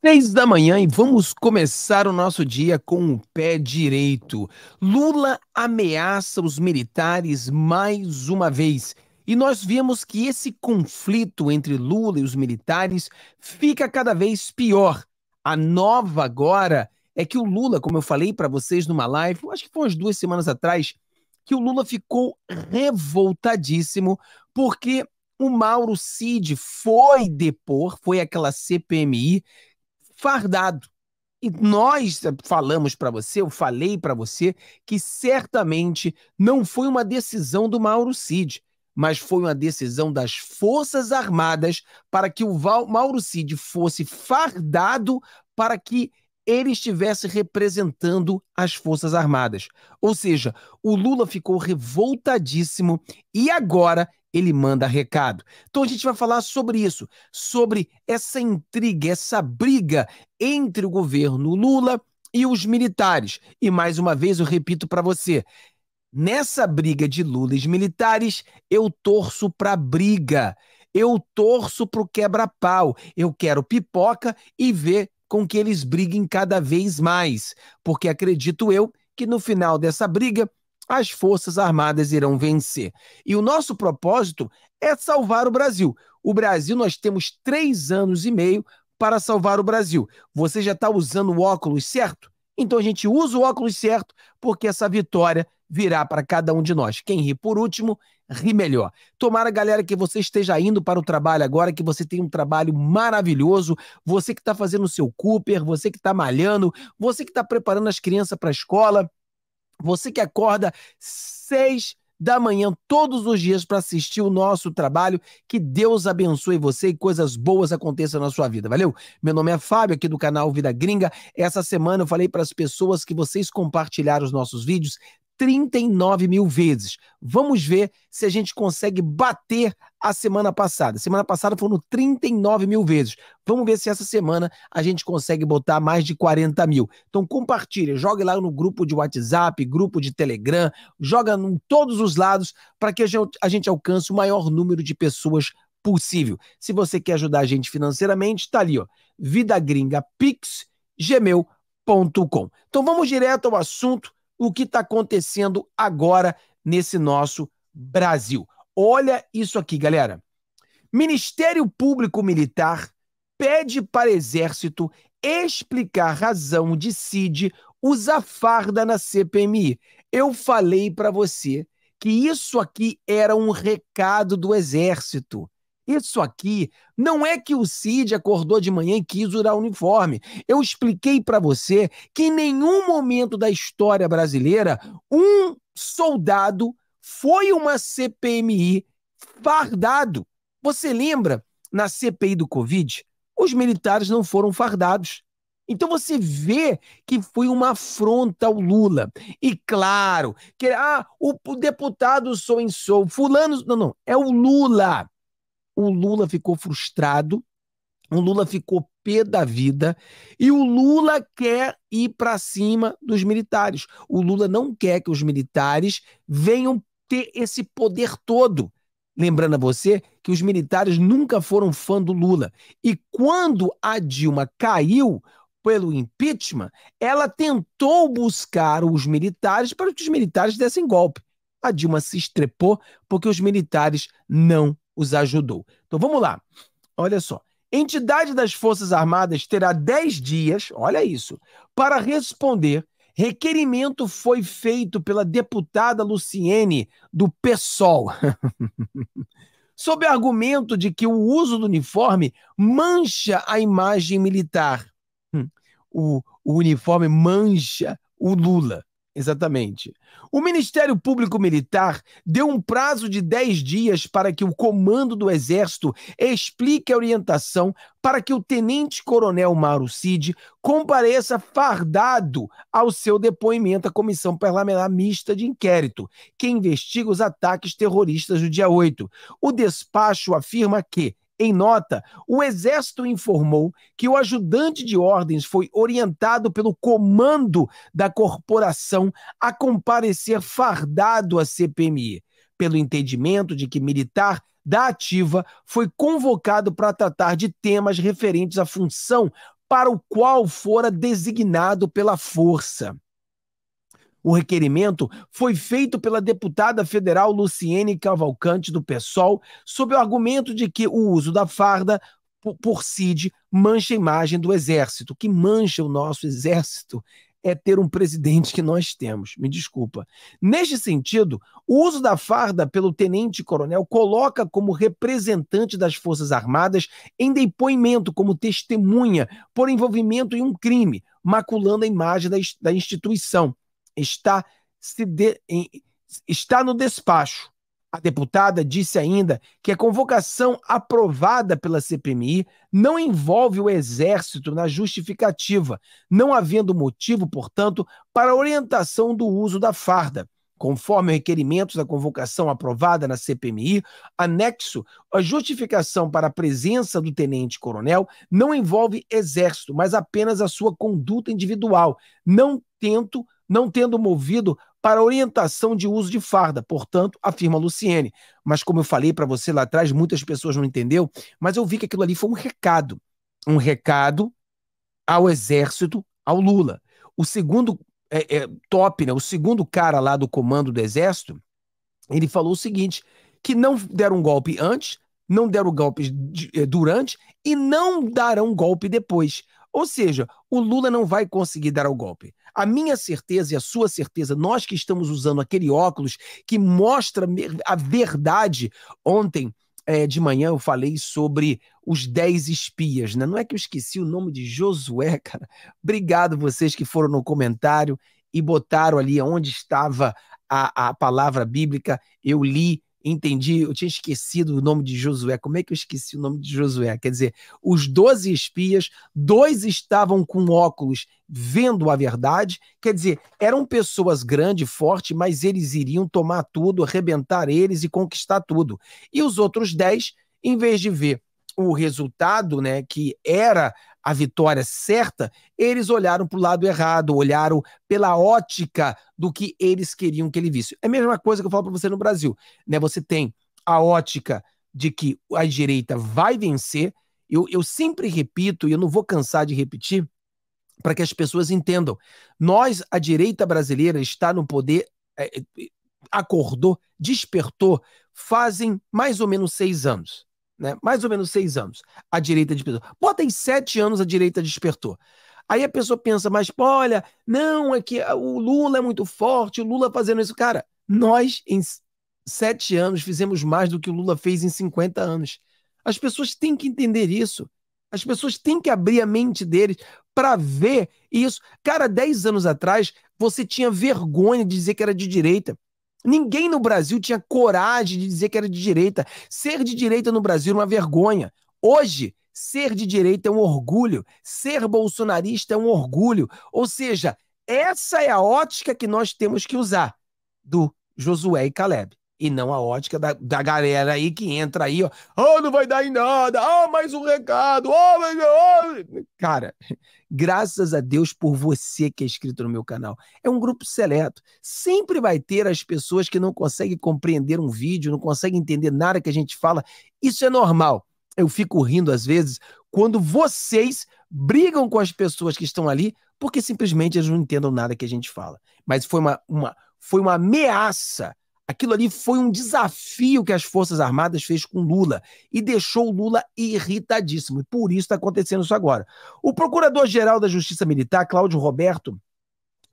três da manhã e vamos começar o nosso dia com o pé direito. Lula ameaça os militares mais uma vez. E nós vemos que esse conflito entre Lula e os militares fica cada vez pior. A nova agora é que o Lula, como eu falei para vocês numa live, acho que foi umas duas semanas atrás, que o Lula ficou revoltadíssimo porque o Mauro Cid foi depor, foi aquela CPMI fardado. E nós falamos para você, eu falei para você, que certamente não foi uma decisão do Mauro Cid, mas foi uma decisão das Forças Armadas para que o Mauro Cid fosse fardado para que ele estivesse representando as Forças Armadas. Ou seja, o Lula ficou revoltadíssimo e agora ele manda recado. Então a gente vai falar sobre isso, sobre essa intriga, essa briga entre o governo Lula e os militares. E mais uma vez eu repito para você, nessa briga de Lula e militares, eu torço para briga. Eu torço pro quebra-pau. Eu quero pipoca e ver com que eles briguem cada vez mais, porque acredito eu que no final dessa briga as Forças Armadas irão vencer. E o nosso propósito é salvar o Brasil. O Brasil, nós temos três anos e meio para salvar o Brasil. Você já está usando o óculos certo? Então a gente usa o óculos certo, porque essa vitória virá para cada um de nós. Quem ri por último rir melhor. Tomara, galera, que você esteja indo para o trabalho agora, que você tem um trabalho maravilhoso. Você que está fazendo o seu Cooper, você que está malhando, você que está preparando as crianças para a escola, você que acorda seis da manhã todos os dias para assistir o nosso trabalho. Que Deus abençoe você e coisas boas aconteçam na sua vida. Valeu? Meu nome é Fábio, aqui do canal Vida Gringa. Essa semana eu falei para as pessoas que vocês compartilharam os nossos vídeos. 39 mil vezes. Vamos ver se a gente consegue bater a semana passada. Semana passada foram 39 mil vezes. Vamos ver se essa semana a gente consegue botar mais de 40 mil. Então compartilha, jogue lá no grupo de WhatsApp, grupo de Telegram, joga em todos os lados para que a gente alcance o maior número de pessoas possível. Se você quer ajudar a gente financeiramente, está ali, ó, vidagringapix.gmail.com. Então vamos direto ao assunto o que está acontecendo agora nesse nosso Brasil. Olha isso aqui, galera. Ministério Público Militar pede para Exército explicar razão de CID usar farda na CPMI. Eu falei para você que isso aqui era um recado do Exército. Isso aqui não é que o Cid acordou de manhã e quis usar uniforme. Eu expliquei para você que em nenhum momento da história brasileira um soldado foi uma CPMI fardado. Você lembra na CPI do Covid? Os militares não foram fardados. Então você vê que foi uma afronta ao Lula. E claro, que ah, o, o deputado sou em sou, fulano, não, não, é o Lula o Lula ficou frustrado, o Lula ficou pé da vida e o Lula quer ir para cima dos militares. O Lula não quer que os militares venham ter esse poder todo. Lembrando a você que os militares nunca foram fã do Lula. E quando a Dilma caiu pelo impeachment, ela tentou buscar os militares para que os militares dessem golpe. A Dilma se estrepou porque os militares não os ajudou. Então vamos lá. Olha só. Entidade das Forças Armadas terá 10 dias, olha isso, para responder. Requerimento foi feito pela deputada Luciene, do PSOL, sob argumento de que o uso do uniforme mancha a imagem militar. Hum. O, o uniforme mancha o Lula. Exatamente. O Ministério Público Militar deu um prazo de 10 dias para que o comando do Exército explique a orientação para que o tenente-coronel Mauro Cid compareça fardado ao seu depoimento à Comissão Parlamentar Mista de Inquérito, que investiga os ataques terroristas do dia 8. O despacho afirma que, em nota, o Exército informou que o ajudante de ordens foi orientado pelo comando da corporação a comparecer fardado à CPMI, pelo entendimento de que militar da ativa foi convocado para tratar de temas referentes à função para o qual fora designado pela força. O requerimento foi feito pela deputada federal Luciene Cavalcante, do PSOL, sob o argumento de que o uso da farda por CID mancha a imagem do exército. O que mancha o nosso exército é ter um presidente que nós temos. Me desculpa. Neste sentido, o uso da farda pelo tenente-coronel coloca como representante das Forças Armadas em depoimento como testemunha por envolvimento em um crime, maculando a imagem da, da instituição está, se de, em, está no despacho. A deputada disse ainda que a convocação aprovada pela CPMI não envolve o Exército na justificativa, não havendo motivo, portanto, para orientação do uso da farda. Conforme o requerimento da convocação aprovada na CPMI, anexo, a justificação para a presença do tenente-coronel não envolve exército, mas apenas a sua conduta individual, não tento não tendo movido para orientação de uso de farda, portanto, afirma Luciene. Mas como eu falei para você lá atrás, muitas pessoas não entendeu, mas eu vi que aquilo ali foi um recado, um recado ao exército, ao Lula. O segundo é, é, top, né, o segundo cara lá do comando do exército, ele falou o seguinte, que não deram um golpe antes, não deram golpes é, durante e não darão golpe depois. Ou seja, o Lula não vai conseguir dar o golpe. A minha certeza e a sua certeza, nós que estamos usando aquele óculos que mostra a verdade. Ontem é, de manhã eu falei sobre os dez espias, né? Não é que eu esqueci o nome de Josué, cara. Obrigado vocês que foram no comentário e botaram ali onde estava a, a palavra bíblica. Eu li entendi, eu tinha esquecido o nome de Josué. Como é que eu esqueci o nome de Josué? Quer dizer, os doze espias, dois estavam com óculos vendo a verdade. Quer dizer, eram pessoas grandes, fortes, mas eles iriam tomar tudo, arrebentar eles e conquistar tudo. E os outros dez, em vez de ver o resultado, né, que era a vitória certa, eles olharam para o lado errado, olharam pela ótica do que eles queriam que ele visse. É a mesma coisa que eu falo para você no Brasil, né? Você tem a ótica de que a direita vai vencer. Eu, eu sempre repito, e eu não vou cansar de repetir, para que as pessoas entendam. Nós, a direita brasileira, está no poder, é, acordou, despertou, fazem mais ou menos seis anos né? mais ou menos seis anos, a direita despertou. Bota em sete anos a direita despertou. Aí a pessoa pensa, mas olha, não, é que o Lula é muito forte, o Lula fazendo isso. Cara, nós em sete anos fizemos mais do que o Lula fez em 50 anos. As pessoas têm que entender isso. As pessoas têm que abrir a mente deles para ver isso. Cara, dez anos atrás, você tinha vergonha de dizer que era de direita. Ninguém no Brasil tinha coragem de dizer que era de direita. Ser de direita no Brasil era é uma vergonha. Hoje, ser de direita é um orgulho. Ser bolsonarista é um orgulho. Ou seja, essa é a ótica que nós temos que usar do Josué e Caleb e não a ótica da, da galera aí que entra aí, ó. Oh, não vai dar em nada. Ah, mais um recado. Oh, ah, meu Deus. Ah. Cara, graças a Deus por você que é inscrito no meu canal. É um grupo seleto. Sempre vai ter as pessoas que não conseguem compreender um vídeo, não conseguem entender nada que a gente fala. Isso é normal. Eu fico rindo às vezes quando vocês brigam com as pessoas que estão ali porque simplesmente eles não entendam nada que a gente fala. Mas foi uma, uma foi uma ameaça Aquilo ali foi um desafio que as Forças Armadas fez com Lula e deixou Lula irritadíssimo. E por isso está acontecendo isso agora. O Procurador-Geral da Justiça Militar, Cláudio Roberto,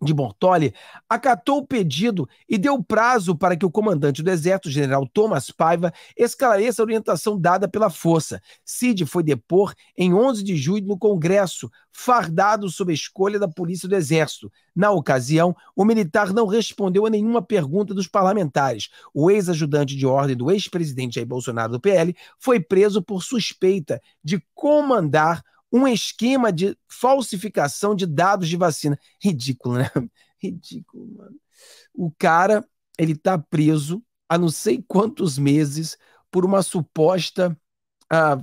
de Bortoli acatou o pedido e deu prazo para que o comandante do Exército, general Thomas Paiva, esclareça a orientação dada pela força. Cid foi depor em 11 de julho no Congresso, fardado sob a escolha da Polícia do Exército. Na ocasião, o militar não respondeu a nenhuma pergunta dos parlamentares. O ex-ajudante de ordem do ex-presidente Jair Bolsonaro do PL foi preso por suspeita de comandar um esquema de falsificação de dados de vacina. Ridículo, né? Ridículo, mano. O cara, ele tá preso há não sei quantos meses por uma suposta ah,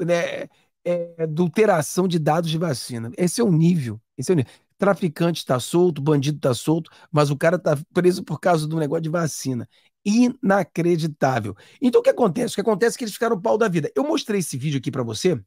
né, é, adulteração de dados de vacina. Esse é o nível. Esse é o nível. Traficante está solto, bandido está solto, mas o cara está preso por causa de um negócio de vacina. Inacreditável. Então o que acontece? O que acontece é que eles ficaram pau da vida. Eu mostrei esse vídeo aqui para você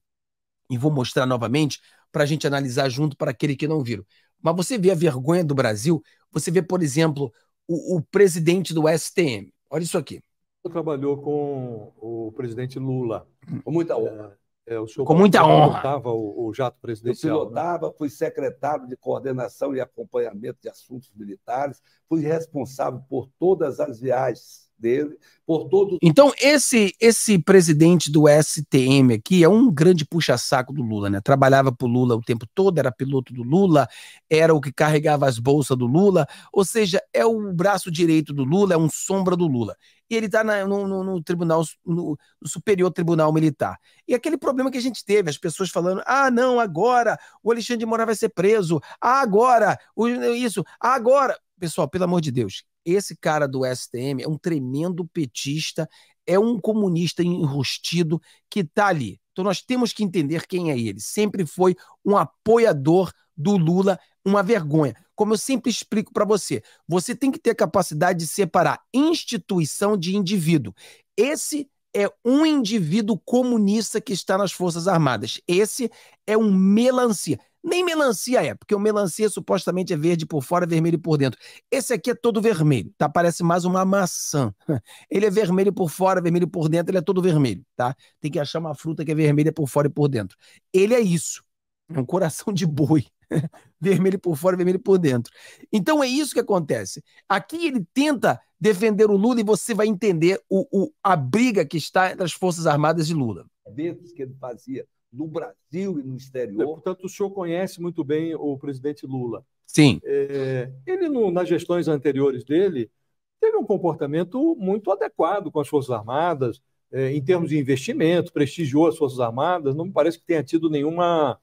e vou mostrar novamente para a gente analisar junto para aquele que não viram. Mas você vê a vergonha do Brasil, você vê, por exemplo, o, o presidente do STM. Olha isso aqui. Trabalhou com o presidente Lula. Hum. Com muita honra. É, é, o senhor com muita honra. o, o jato presidencial. Eu né? pilotava, né? fui secretário de coordenação e acompanhamento de assuntos militares, fui responsável por todas as viagens dele, por todo. Então, esse esse presidente do STM aqui é um grande puxa-saco do Lula, né? Trabalhava pro Lula o tempo todo, era piloto do Lula, era o que carregava as bolsas do Lula, ou seja, é o braço direito do Lula, é um sombra do Lula. E ele está no, no, no, tribunal, no, no Superior Tribunal Militar. E aquele problema que a gente teve, as pessoas falando: ah, não, agora o Alexandre de Moraes vai ser preso, ah, agora, o, isso, ah, agora. Pessoal, pelo amor de Deus, esse cara do STM é um tremendo petista, é um comunista enrustido que está ali. Então nós temos que entender quem é ele. Sempre foi um apoiador do Lula, uma vergonha. Como eu sempre explico para você, você tem que ter capacidade de separar instituição de indivíduo. Esse é um indivíduo comunista que está nas Forças Armadas. Esse é um melancia. Nem melancia é, porque o melancia supostamente é verde por fora, vermelho por dentro. Esse aqui é todo vermelho, tá? Parece mais uma maçã. Ele é vermelho por fora, vermelho por dentro, ele é todo vermelho, tá? Tem que achar uma fruta que é vermelha por fora e por dentro. Ele é isso. É um coração de boi. vermelho por fora, vermelho por dentro. Então é isso que acontece. Aqui ele tenta defender o Lula e você vai entender o, o a briga que está entre as Forças Armadas e Lula. Eventos que ele fazia no Brasil e no é, exterior. Portanto, o senhor conhece muito bem o presidente Lula. Sim. É, ele, no, nas gestões anteriores dele, teve um comportamento muito adequado com as Forças Armadas, é, em termos de investimento, prestigiou as Forças Armadas, não me parece que tenha tido nenhuma.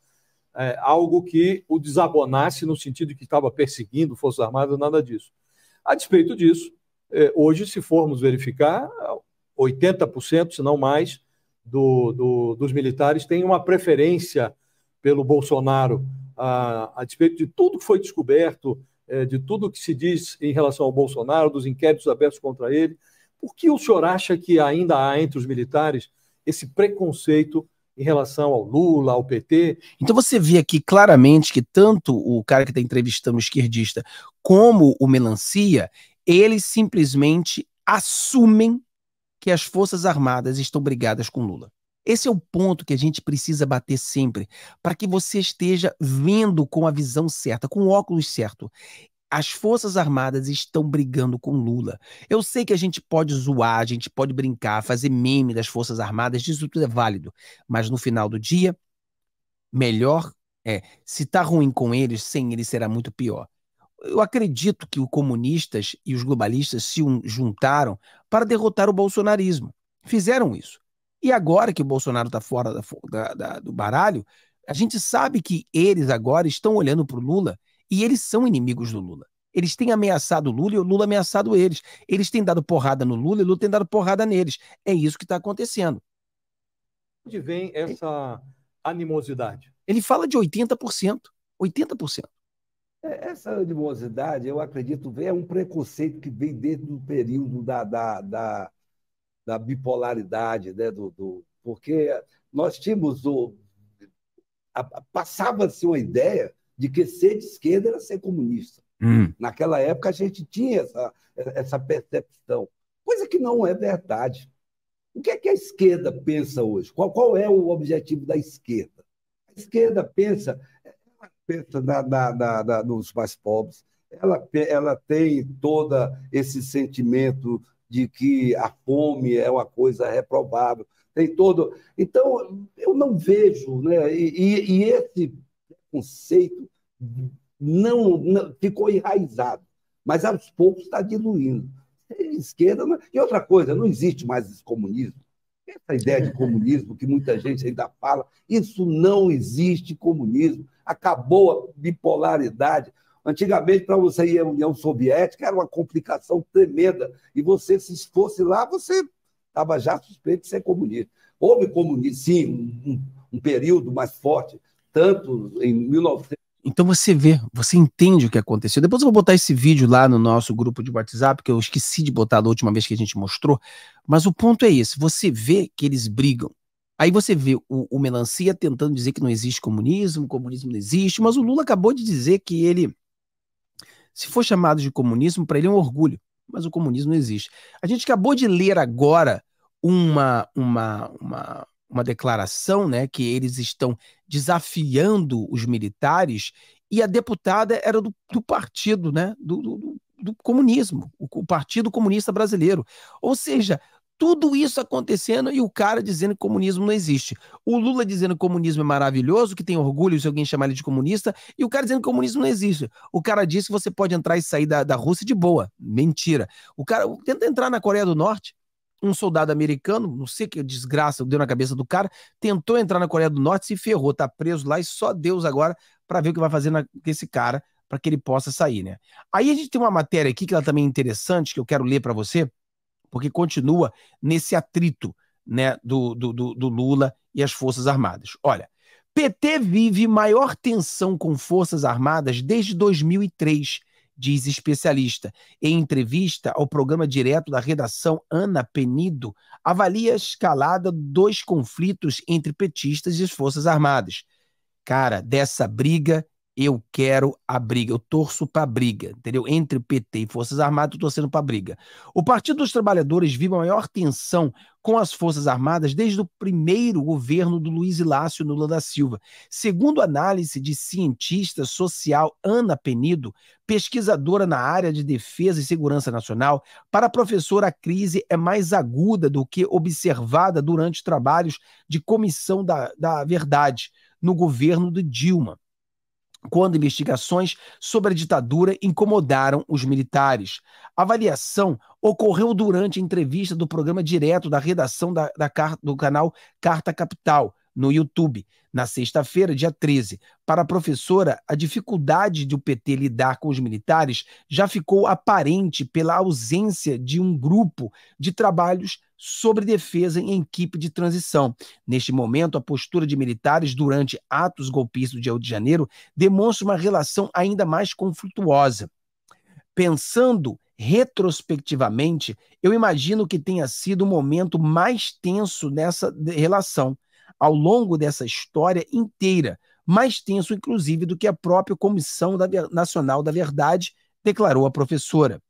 É, algo que o desabonasse no sentido de que estava perseguindo Forças Armadas, nada disso. A despeito disso, é, hoje, se formos verificar, 80%, se não mais, do, do, dos militares tem uma preferência pelo Bolsonaro, a, a despeito de tudo que foi descoberto, é, de tudo que se diz em relação ao Bolsonaro, dos inquéritos abertos contra ele. Por que o senhor acha que ainda há entre os militares esse preconceito em relação ao Lula, ao PT. Então você vê aqui claramente que tanto o cara que está entrevistando o esquerdista como o Melancia, eles simplesmente assumem que as Forças Armadas estão brigadas com Lula. Esse é o ponto que a gente precisa bater sempre, para que você esteja vendo com a visão certa, com o óculos certo. As Forças Armadas estão brigando com Lula. Eu sei que a gente pode zoar, a gente pode brincar, fazer meme das Forças Armadas, isso tudo é válido. Mas no final do dia, melhor é, se tá ruim com eles, sem eles será muito pior eu acredito que os comunistas e os globalistas se juntaram para derrotar o bolsonarismo. Fizeram isso. E agora que o Bolsonaro está fora da, da, da, do baralho, a gente sabe que eles agora estão olhando para o Lula e eles são inimigos do Lula. Eles têm ameaçado o Lula e o Lula ameaçado eles. Eles têm dado porrada no Lula e o Lula tem dado porrada neles. É isso que está acontecendo. Onde vem essa animosidade? Ele fala de 80%. 80%. É, essa animosidade, eu acredito, é um preconceito que vem dentro do período da, da, da, da bipolaridade, né? do, do porque nós tínhamos o. Passava-se uma ideia de que ser de esquerda era ser comunista. Hum. Naquela época a gente tinha essa, essa percepção, coisa que não é verdade. O que é que a esquerda pensa hoje? Qual, qual é o objetivo da esquerda? A esquerda pensa da, da, da, dos mais pobres. Ela, ela tem todo esse sentimento de que a fome é uma coisa reprovável, tem todo. Então, eu não vejo, né? E, e esse conceito não, não, ficou enraizado, mas aos poucos está diluindo. Esquerda. Não... E outra coisa, não existe mais esse comunismo. Essa ideia de comunismo que muita gente ainda fala, isso não existe comunismo acabou a bipolaridade. Antigamente, para você ir à União Soviética, era uma complicação tremenda. E você, se fosse lá, você estava já suspeito de ser comunista. Houve comunismo, sim, um, um período mais forte, tanto em 1900. Então você vê, você entende o que aconteceu. Depois eu vou botar esse vídeo lá no nosso grupo de WhatsApp, que eu esqueci de botar da última vez que a gente mostrou. Mas o ponto é esse: você vê que eles brigam, Aí você vê o, o, Melancia tentando dizer que não existe comunismo, comunismo não existe, mas o Lula acabou de dizer que ele, se for chamado de comunismo, para ele é um orgulho, mas o comunismo não existe. A gente acabou de ler agora uma, uma, uma, uma declaração né, que eles estão desafiando os militares e a deputada era do, do partido, né, do, do, do comunismo, o, o Partido Comunista Brasileiro. Ou seja, tudo isso acontecendo e o cara dizendo que comunismo não existe. O Lula dizendo que comunismo é maravilhoso, que tem orgulho se alguém chamar ele de comunista, e o cara dizendo que comunismo não existe. O cara disse que você pode entrar e sair da, da Rússia de boa. Mentira. O cara tenta entrar na Coreia do Norte, um soldado americano, não sei que desgraça deu na cabeça do cara, tentou entrar na Coreia do Norte, se ferrou, tá preso lá e só Deus agora para ver o que vai fazer com esse cara para que ele possa sair, né? Aí a gente tem uma matéria aqui que ela também é interessante, que eu quero ler para você porque continua nesse atrito né, do, do, do Lula e as Forças Armadas. Olha, PT vive maior tensão com Forças Armadas desde 2003, diz especialista. Em entrevista ao programa direto da redação, Ana Penido avalia a escalada dos conflitos entre petistas e as Forças Armadas. Cara, dessa briga eu quero a briga, eu torço para a briga, entendeu? Entre PT e Forças Armadas, eu torcendo para a briga. O Partido dos Trabalhadores vive a maior tensão com as Forças Armadas desde o primeiro governo do Luiz Ilácio Lula da Silva. Segundo análise de cientista social Ana Penido, pesquisadora na área de defesa e segurança nacional, para a professora a crise é mais aguda do que observada durante trabalhos de comissão da, da verdade no governo de Dilma quando investigações sobre a ditadura incomodaram os militares. A avaliação ocorreu durante a entrevista do programa direto da redação da, da do canal Carta Capital, no YouTube, na sexta-feira, dia 13. Para a professora, a dificuldade do PT lidar com os militares já ficou aparente pela ausência de um grupo de trabalhos sobre defesa em equipe de transição. Neste momento, a postura de militares durante atos golpistas do dia 8 de janeiro demonstra uma relação ainda mais conflituosa. Pensando retrospectivamente, eu imagino que tenha sido o momento mais tenso nessa relação ao longo dessa história inteira, mais tenso, inclusive, do que a própria Comissão Nacional da Verdade, declarou a professora.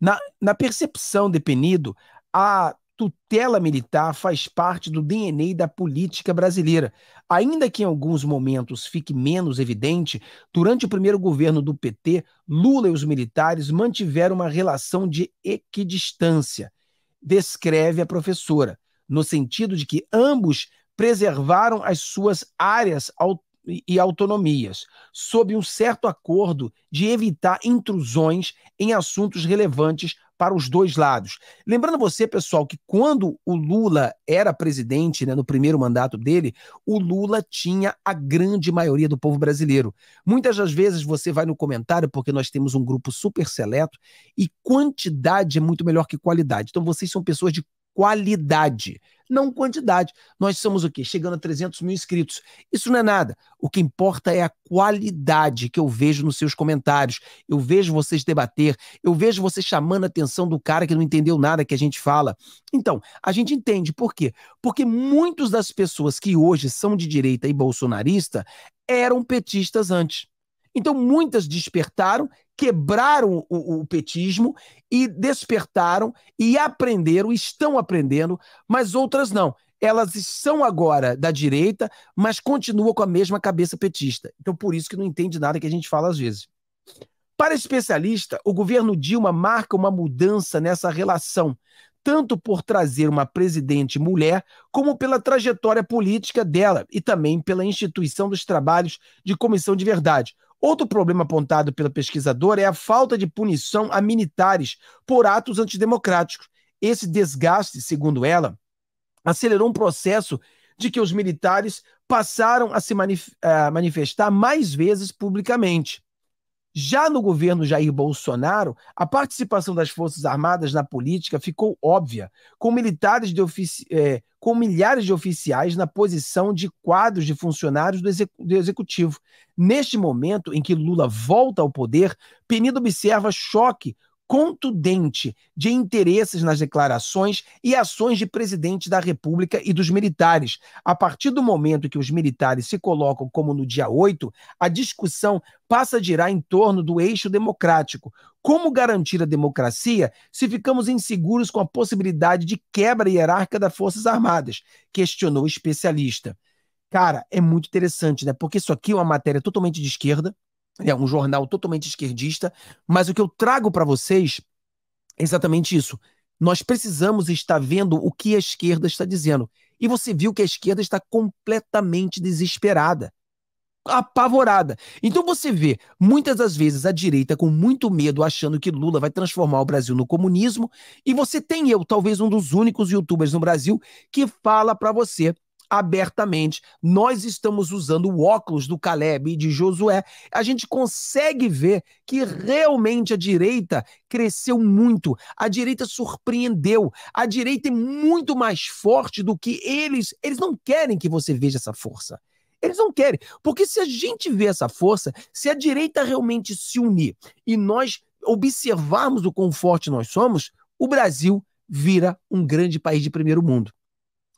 Na, na percepção de Penido, a tutela militar faz parte do DNA da política brasileira. Ainda que em alguns momentos fique menos evidente, durante o primeiro governo do PT, Lula e os militares mantiveram uma relação de equidistância, descreve a professora no sentido de que ambos preservaram as suas áreas e autonomias, sob um certo acordo de evitar intrusões em assuntos relevantes para os dois lados. Lembrando você, pessoal, que quando o Lula era presidente, né, no primeiro mandato dele, o Lula tinha a grande maioria do povo brasileiro. Muitas das vezes você vai no comentário, porque nós temos um grupo super seleto, e quantidade é muito melhor que qualidade. Então vocês são pessoas de qualidade, não quantidade. Nós somos o quê? Chegando a 300 mil inscritos. Isso não é nada. O que importa é a qualidade que eu vejo nos seus comentários. Eu vejo vocês debater, eu vejo vocês chamando a atenção do cara que não entendeu nada que a gente fala. Então, a gente entende por quê? Porque muitas das pessoas que hoje são de direita e bolsonarista eram petistas antes. Então, muitas despertaram, quebraram o, o, petismo e despertaram e aprenderam, estão aprendendo, mas outras não. Elas são agora da direita, mas continuam com a mesma cabeça petista. Então, por isso que não entende nada que a gente fala às vezes. Para especialista, o governo Dilma marca uma mudança nessa relação, tanto por trazer uma presidente mulher, como pela trajetória política dela e também pela instituição dos trabalhos de comissão de verdade. Outro problema apontado pela pesquisadora é a falta de punição a militares por atos antidemocráticos. Esse desgaste, segundo ela, acelerou um processo de que os militares passaram a se manif a manifestar mais vezes publicamente. Já no governo Jair Bolsonaro, a participação das Forças Armadas na política ficou óbvia, com, militares de é, com milhares de oficiais na posição de quadros de funcionários do, exec do Executivo. Neste momento em que Lula volta ao poder, Penido observa choque contundente de interesses nas declarações e ações de presidente da República e dos militares. A partir do momento que os militares se colocam como no dia 8, a discussão passa a girar em torno do eixo democrático. Como garantir a democracia se ficamos inseguros com a possibilidade de quebra hierárquica das Forças Armadas? Questionou o especialista. Cara, é muito interessante, né? Porque isso aqui é uma matéria totalmente de esquerda, é um jornal totalmente esquerdista, mas o que eu trago para vocês é exatamente isso. Nós precisamos estar vendo o que a esquerda está dizendo. E você viu que a esquerda está completamente desesperada, apavorada. Então você vê, muitas das vezes, a direita com muito medo, achando que Lula vai transformar o Brasil no comunismo. E você tem eu, talvez um dos únicos youtubers no Brasil, que fala para você abertamente. Nós estamos usando o óculos do Caleb e de Josué. A gente consegue ver que realmente a direita cresceu muito. A direita surpreendeu. A direita é muito mais forte do que eles. Eles não querem que você veja essa força. Eles não querem. Porque se a gente vê essa força, se a direita realmente se unir e nós observarmos o quão forte nós somos, o Brasil vira um grande país de primeiro mundo.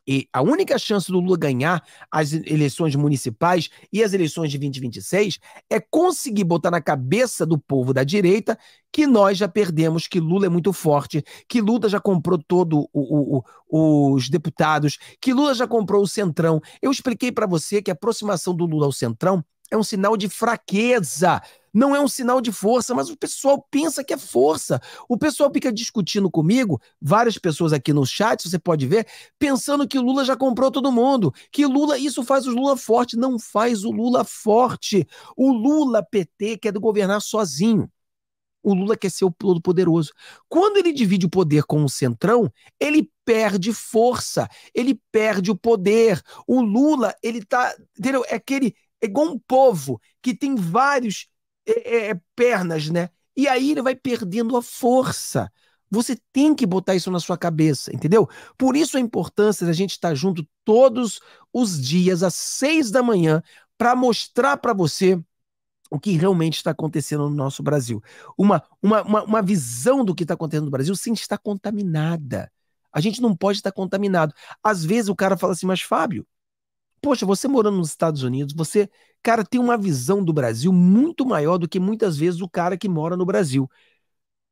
E a única chance do Lula ganhar as eleições municipais e as eleições de 2026 é conseguir botar na cabeça do povo da direita que nós já perdemos, que Lula é muito forte, que Lula já comprou todo os deputados, que Lula já comprou o Centrão. Eu expliquei para você que a aproximação do Lula ao Centrão é um sinal de fraqueza não é um sinal de força, mas o pessoal pensa que é força. O pessoal fica discutindo comigo, várias pessoas aqui no chat, você pode ver, pensando que Lula já comprou todo mundo, que Lula, isso faz o Lula forte. Não faz o Lula forte. O Lula PT quer governar sozinho. O Lula quer ser o todo-poderoso. Quando ele divide o poder com o centrão, ele perde força, ele perde o poder. O Lula, ele tá, entendeu? É aquele é igual um povo que tem vários é, é, é, pernas, né? E aí ele vai perdendo a força. Você tem que botar isso na sua cabeça, entendeu? Por isso a importância da gente estar junto todos os dias, às seis da manhã, para mostrar para você o que realmente está acontecendo no nosso Brasil. Uma, uma, uma, uma visão do que está acontecendo no Brasil sem está contaminada. A gente não pode estar contaminado. Às vezes o cara fala assim, mas Fábio, Poxa, você morando nos Estados Unidos, você, cara, tem uma visão do Brasil muito maior do que muitas vezes o cara que mora no Brasil.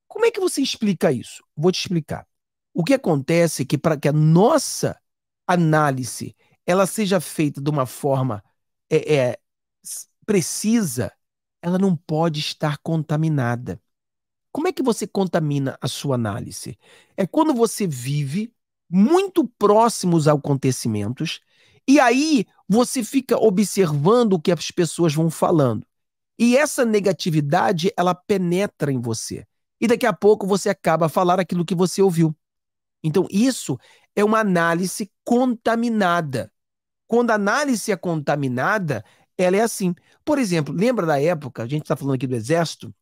Como é que você explica isso? Vou te explicar. O que acontece é que para que a nossa análise ela seja feita de uma forma é, é, precisa, ela não pode estar contaminada. Como é que você contamina a sua análise? É quando você vive muito próximos aos acontecimentos e aí você fica observando o que as pessoas vão falando. E essa negatividade, ela penetra em você. E daqui a pouco você acaba a falar aquilo que você ouviu. Então, isso é uma análise contaminada. Quando a análise é contaminada, ela é assim. Por exemplo, lembra da época, a gente está falando aqui do Exército,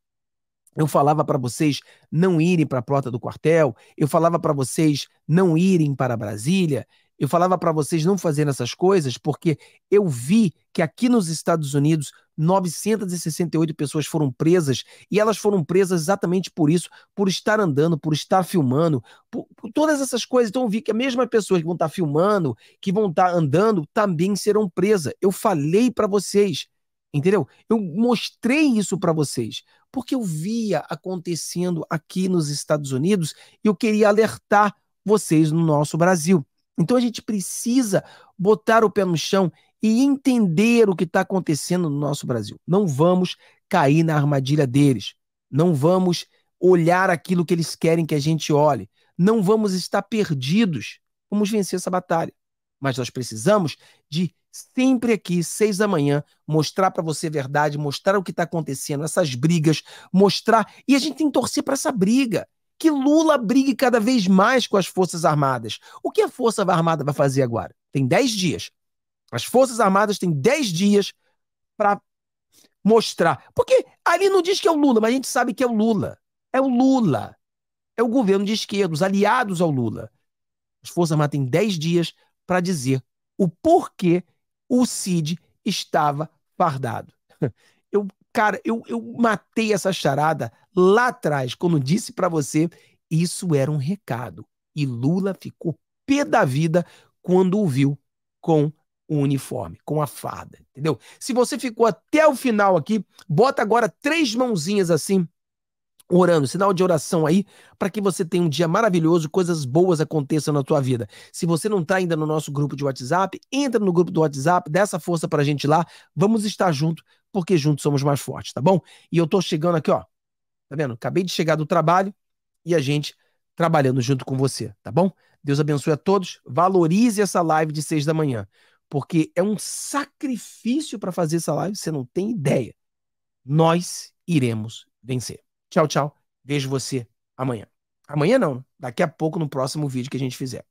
eu falava para vocês não irem para a porta do quartel, eu falava para vocês não irem para Brasília, eu falava para vocês não fazerem essas coisas porque eu vi que aqui nos Estados Unidos 968 pessoas foram presas e elas foram presas exatamente por isso, por estar andando, por estar filmando, por, por todas essas coisas. Então eu vi que as mesmas pessoas que vão estar filmando, que vão estar andando, também serão presas. Eu falei para vocês, entendeu? Eu mostrei isso para vocês porque eu via acontecendo aqui nos Estados Unidos e eu queria alertar vocês no nosso Brasil. Então a gente precisa botar o pé no chão e entender o que está acontecendo no nosso Brasil. Não vamos cair na armadilha deles. Não vamos olhar aquilo que eles querem que a gente olhe. Não vamos estar perdidos. Vamos vencer essa batalha. Mas nós precisamos de sempre aqui, seis da manhã, mostrar para você a verdade, mostrar o que está acontecendo, essas brigas, mostrar. E a gente tem que torcer para essa briga que Lula brigue cada vez mais com as Forças Armadas. O que a Força Armada vai fazer agora? Tem 10 dias. As Forças Armadas têm 10 dias para mostrar. Porque ali não diz que é o Lula, mas a gente sabe que é o Lula. É o Lula. É o governo de esquerda, os aliados ao Lula. As Forças Armadas têm 10 dias para dizer o porquê o Cid estava fardado. Eu cara, eu, eu matei essa charada lá atrás, quando disse para você, isso era um recado. E Lula ficou pé da vida quando o viu com o uniforme, com a farda, entendeu? Se você ficou até o final aqui, bota agora três mãozinhas assim, orando, sinal de oração aí, para que você tenha um dia maravilhoso, coisas boas aconteçam na tua vida. Se você não está ainda no nosso grupo de WhatsApp, entra no grupo do WhatsApp, dá essa força para a gente lá, vamos estar junto porque juntos somos mais fortes, tá bom? E eu tô chegando aqui, ó. Tá vendo? Acabei de chegar do trabalho e a gente trabalhando junto com você, tá bom? Deus abençoe a todos. Valorize essa live de seis da manhã, porque é um sacrifício para fazer essa live, você não tem ideia. Nós iremos vencer. Tchau, tchau. Vejo você amanhã. Amanhã não, daqui a pouco no próximo vídeo que a gente fizer.